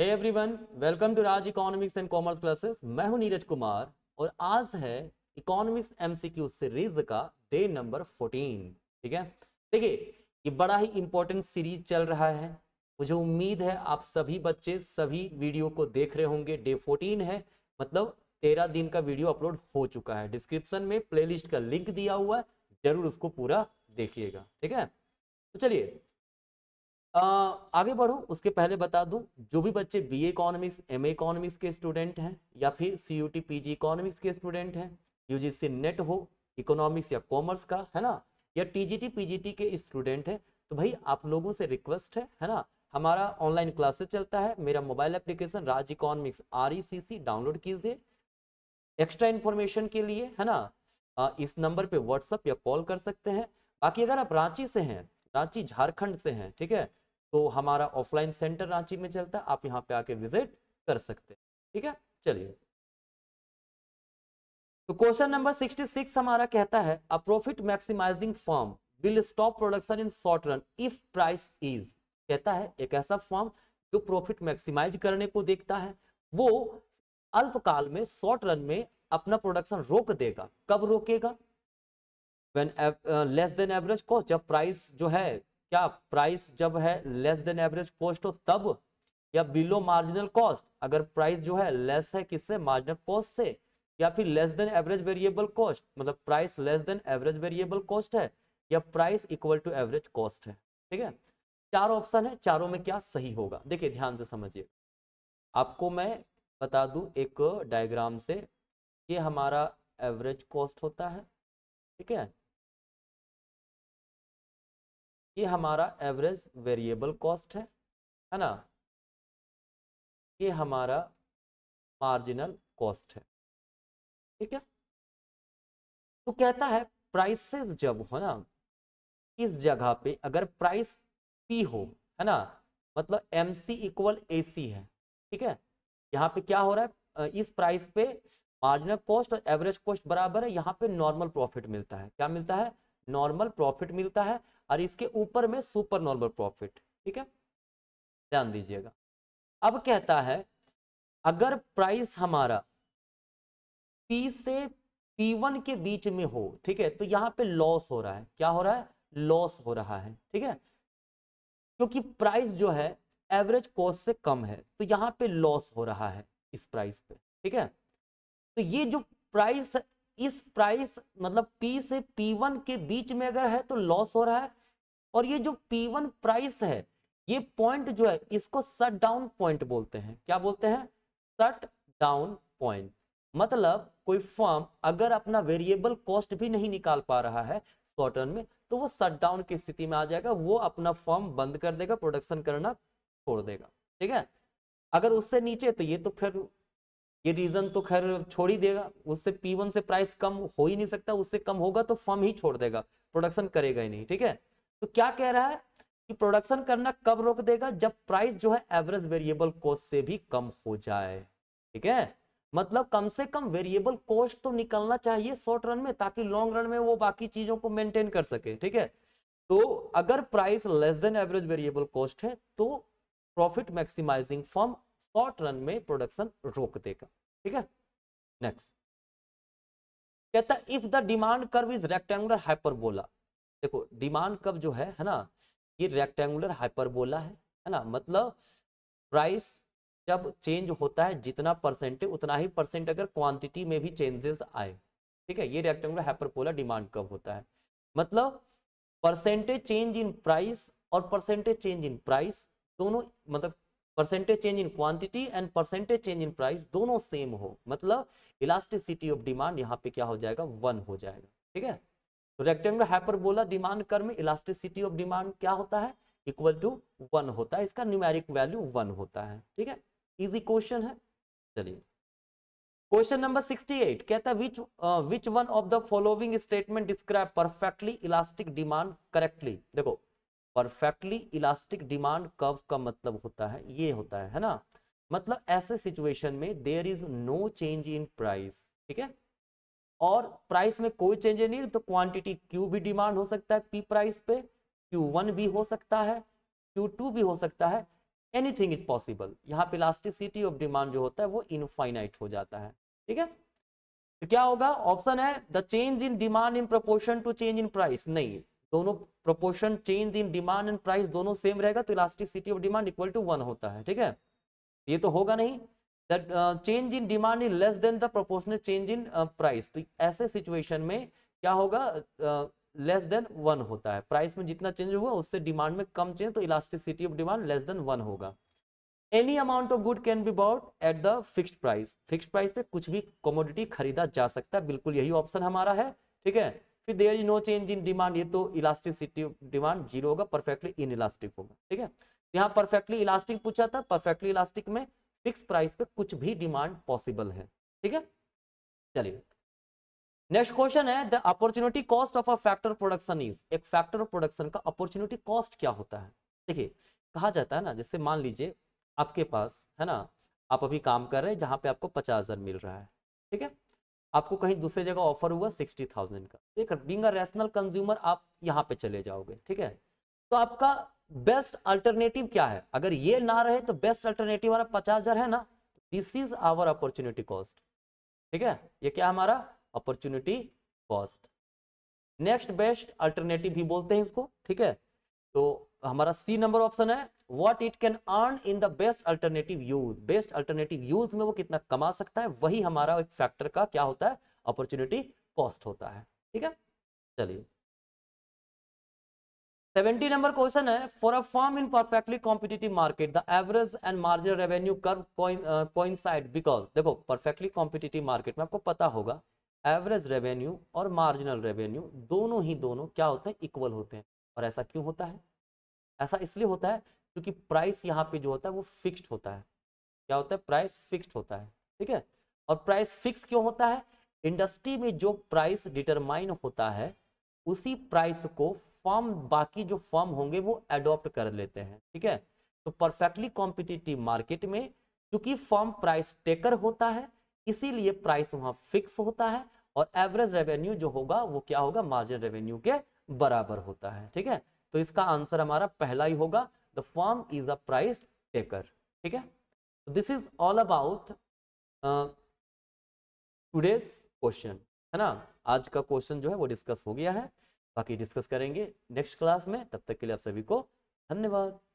hey everyone welcome to Raj economics and commerce classes मैं हूं नीरज कुमार और आज है इकोनॉमिक्स एमसीक्यू सीरीज का डे नंबर 14 ठीक है देखिए ये बड़ा ही इंपॉर्टेंट सीरीज चल रहा है मुझे उम्मीद है आप सभी बच्चे सभी वीडियो को देख रहे होंगे डे 14 है मतलब तेरह दिन का वीडियो अपलोड हो चुका है डिस्क्रिप्शन में प्ले का लिंक दिया हुआ है जरूर उसको पूरा देखिएगा ठीक है तो चलिए आगे बढ़ू उसके पहले बता दूं जो भी बच्चे बी इकोनॉमिक्स एम इकोनॉमिक्स के स्टूडेंट हैं या फिर C U T P G economics के स्टूडेंट हैं यूजीसी नेट हो इकोनॉमिक्स या कॉमर्स का है ना या T T G P G T के स्टूडेंट हैं तो भाई आप लोगों से रिक्वेस्ट है है ना हमारा ऑनलाइन क्लासेस चलता है मेरा mobile application Raj economics R download कीजिए एक्स्ट्रा इन्फॉर्मेशन के लिए है ना इस नंबर पर व्हाट्सअप या कॉल कर सकते हैं बाकी अगर आप रांची से हैं रांची झारखंड से हैं ठीक है तो हमारा ऑफलाइन सेंटर रांची में चलता है आप यहाँ पे आके विजिट कर सकते हैं ठीक है चलिए तो क्वेश्चन नंबर 66 हमारा कहता है a profit maximising firm will stop production in short run if price is कहता है एक ऐसा फॉर्म जो प्रॉफिट मैक्सिमाइज करने को देखता है वो अल्पकाल में शॉर्ट रन में अपना प्रोडक्शन रोक देगा कब रोकेगा when less than average cost जब प्राइस जो है क्या प्राइस जब है लेस देन एवरेज कॉस्ट हो तब या बिलो मार्जिनल कॉस्ट अगर प्राइस जो है लेस है किससे मार्जिनल कॉस्ट से या फिर less than average variable cost मतलब price less than average variable cost है या price equal to average cost है ठीक है चार ऑप्शन है चारों में क्या सही होगा देखिए ध्यान से समझिए आपको मैं बता दूं एक डायग्राम से ये हमारा एवरेज कॉस्ट होता है ठीक है ये हमारा एवरेज वेरिएबल कॉस्ट है है ना ये हमारा मार्जिनल कॉस्ट है ठीक है तो कहता है प्राइसेस जब हो ना इस जगह पे अगर प्राइस पी हो है ना मतलब एम सी इक्वल ए सी है ठीक है यहाँ पे क्या हो रहा है इस प्राइस पे मार्जिनल कॉस्ट और एवरेज कॉस्ट बराबर है यहाँ पे नॉर्मल प्रॉफिट मिलता है क्या मिलता है नॉर्मल प्रॉफिट मिलता है और इसके ऊपर में सुपर नॉर्मल प्रॉफिट ठीक है ध्यान दीजिएगा अब कहता है अगर प्राइस हमारा पी से पी वन के बीच में हो ठीक है तो यहाँ पे लॉस हो रहा है क्या हो रहा है लॉस हो रहा है ठीक है क्योंकि प्राइस जो है एवरेज कॉस्ट से कम है तो यहाँ पे लॉस हो रहा है इस प्राइस पे ठीक है तो ये जो प्राइस इस प्राइस मतलब P से P1 के बीच में अगर है तो लॉस हो रहा है और ये जो P1 प्राइस है ये पॉइंट जो है इसको सट डाउन पॉइंट बोलते हैं क्या बोलते हैं सट डाउन पॉइंट मतलब कोई फॉर्म अगर अपना वेरिएबल कॉस्ट भी नहीं निकाल पा रहा है शॉर्ट रन में तो वो सट डाउन की स्थिति में आ जाएगा वो अपना फॉर्म बंद कर देगा प्रोडक्शन करना छोड़ देगा ठीक है अगर उससे नीचे तो ये तो फिर ये रीजन तो खैर छोड़ ही देगा उससे P1 से प्राइस कम हो ही नहीं सकता उससे कम होगा तो फर्म ही छोड़ देगा प्रोडक्शन करेगा ही नहीं ठीक है तो क्या कह रहा है कि प्रोडक्शन करना कब रोक देगा जब प्राइस जो है एवरेज वेरिएबल कॉस्ट से भी कम हो जाए ठीक है मतलब कम से कम वेरिएबल कॉस्ट तो निकलना चाहिए शॉर्ट रन में ताकि लॉन्ग रन में वो बाकी चीजों को मेंटेन कर सके ठीक है तो अगर price less than average variable cost है तो profit maximising firm short run में प्रोडक्शन रोक देगा ठीक है नेक्स्ट कहता है if the demand curve is rectangular hyperbola देखो डिमांड कर्व जो है है ना ये रेक्टेंगुलर हाइपरबोला है है ना मतलब प्राइस जब चेंज होता है जितना परसेंट है उतना ही परसेंट अगर क्वांटिटी में भी चेंजेस आए ठीक है ये रेक्टेंगुलर हाइपरबोला डिमांड कर्व होता है मतलब परसेंटेज चेंज इन प्राइस और परसेंटेज चेंज इन प्राइस दोनों मतलब percentage change in quantity and percentage change in price दोनों सेम हो मतलब इलास्टिसिटी ऑफ डिमांड यहाँ पे क्या हो जाएगा वन हो जाएगा ठीक है तो रेक्टेंगुलर हाइपरबोला डिमांड कर में इलास्टिसिटी ऑफ डिमांड क्या होता है इक्वल टू वन होता है इसका न्यूमेरिक वैल्यू वन होता है ठीक है इजी क्वेश्चन है चलिए क्वेश्चन नंबर 68 कहता है which which one of the following statement describe perfectly elastic demand correctly देखो परफेक्टली इलास्टिक डिमांड कर्व का मतलब होता है ये होता है है ना मतलब ऐसे सिचुएशन में there is no change in price ठीक है और प्राइस में कोई चेंज नहीं तो क्वांटिटी क्यू भी डिमांड हो सकता है पी प्राइस पे क्यू वन भी हो सकता है क्यू टू भी हो सकता है एनीथिंग इज पॉसिबल यहाँ पे इलास्टिसिटी ऑफ डिमांड जो होता है वो इनफाइनाइट हो जाता है ठीक है तो क्या होगा ऑप्शन है the change in demand in proportion to change in price नहीं दोनों proportion change in demand and price दोनों सेम रहेगा तो elasticity of demand equal to one होता है ठीक है ये तो होगा नहीं that change in demand is less than the proportional change in price तो ऐसे सिचुएशन में क्या होगा लेस देन वन होता है प्राइस में जितना चेंज हुआ उससे डिमांड में कम चेंज तो elasticity of demand less than one होगा any amount of good can be bought at the fix price fix price पे कुछ भी कॉमोडिटी खरीदा जा सकता है बिल्कुल यही ऑप्शन हमारा है ठीक है फिर there is no change in demand ये तो इलास्टिसिटी डिमांड जीरो होगा परफेक्टली इन इलास्टिक होगा ठीक है यहाँ परफेक्टली इलास्टिक पूछा था परफेक्टली इलास्टिक में फिक्स प्राइस पे कुछ भी डिमांड पॉसिबल है ठीक है चलिए नेक्स्ट क्वेश्चन है the opportunity cost of a factor production is एक फैक्टर ऑफ प्रोडक्शन का अपॉर्चुनिटी कॉस्ट क्या होता है देखिए कहा जाता है ना जैसे मान लीजिए आपके पास है ना आप अभी काम कर रहे हैं जहाँ पे आपको पचास हजार मिल रहा है ठीक है आपको कहीं दूसरी जगह ऑफर हुआ सिक्सटी थाउजेंड का देख बिंग रैशनल कंज्यूमर आप यहाँ पे चले जाओगे ठीक है तो आपका बेस्ट अल्टरनेटिव क्या है अगर ये ना रहे तो बेस्ट अल्टरनेटिव हमारा पचास हजार है ना this is our opportunity cost ठीक है ये क्या हमारा opportunity cost next best alternative भी बोलते हैं इसको ठीक है तो हमारा सी नंबर ऑप्शन है what it can earn in the best alternative use best alternative use में वो कितना कमा सकता है वही हमारा एक फैक्टर का क्या होता है अपॉर्चुनिटी कॉस्ट होता है ठीक है चलिए सेवेंटी नंबर क्वेश्चन है for a firm in perfectly competitive market the average and marginal revenue curve side because देखो परफेक्टली कॉम्पिटेटिव मार्केट में आपको पता होगा एवरेज रेवेन्यू और मार्जिनल रेवेन्यू दोनों ही दोनों क्या होते हैं इक्वल होते हैं और ऐसा क्यों होता है ऐसा इसलिए होता है क्योंकि प्राइस यहाँ पे जो होता है वो फिक्स्ड होता है क्या होता है प्राइस फिक्स्ड होता है ठीक है और प्राइस फिक्स क्यों होता है इंडस्ट्री में जो प्राइस डिटरमाइन होता है उसी प्राइस को फॉर्म बाकी जो फॉर्म होंगे वो एडॉप्ट कर लेते हैं ठीक है तो परफेक्टली कॉम्पिटिटिव मार्केट में चूंकि फॉर्म प्राइस टेकर होता है इसीलिए प्राइस वहाँ फिक्स होता है और एवरेज रेवेन्यू जो होगा वो क्या होगा मार्जिन रेवेन्यू के बराबर होता है ठीक है तो इसका आंसर हमारा पहला ही होगा the firm is a price taker ठीक है this is all about today's question है ना आज का क्वेश्चन जो है वो डिस्कस हो गया है बाकी डिस्कस करेंगे नेक्स्ट क्लास में तब तक के लिए आप सभी को धन्यवाद